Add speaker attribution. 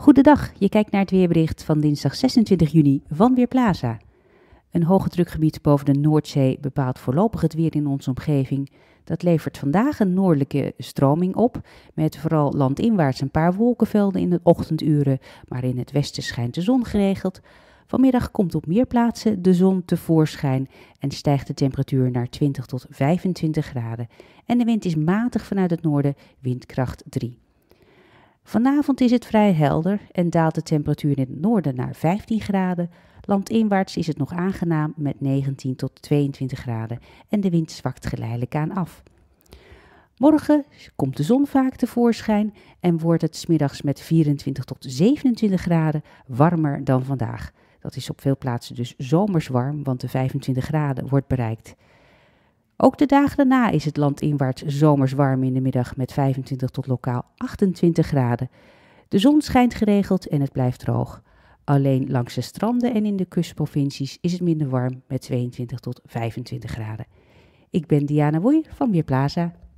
Speaker 1: Goedendag, je kijkt naar het weerbericht van dinsdag 26 juni van Weerplaza. Een hoge drukgebied boven de Noordzee bepaalt voorlopig het weer in onze omgeving. Dat levert vandaag een noordelijke stroming op, met vooral landinwaarts een paar wolkenvelden in de ochtenduren, maar in het westen schijnt de zon geregeld. Vanmiddag komt op meer plaatsen de zon tevoorschijn en stijgt de temperatuur naar 20 tot 25 graden. En de wind is matig vanuit het noorden, windkracht 3. Vanavond is het vrij helder en daalt de temperatuur in het noorden naar 15 graden. Landinwaarts is het nog aangenaam met 19 tot 22 graden en de wind zwakt geleidelijk aan af. Morgen komt de zon vaak tevoorschijn en wordt het smiddags met 24 tot 27 graden warmer dan vandaag. Dat is op veel plaatsen dus zomers warm, want de 25 graden wordt bereikt. Ook de dagen daarna is het landinwaarts zomers warm in de middag met 25 tot lokaal 28 graden. De zon schijnt geregeld en het blijft droog. Alleen langs de stranden en in de kustprovincies is het minder warm met 22 tot 25 graden. Ik ben Diana Woei van Weerplaza.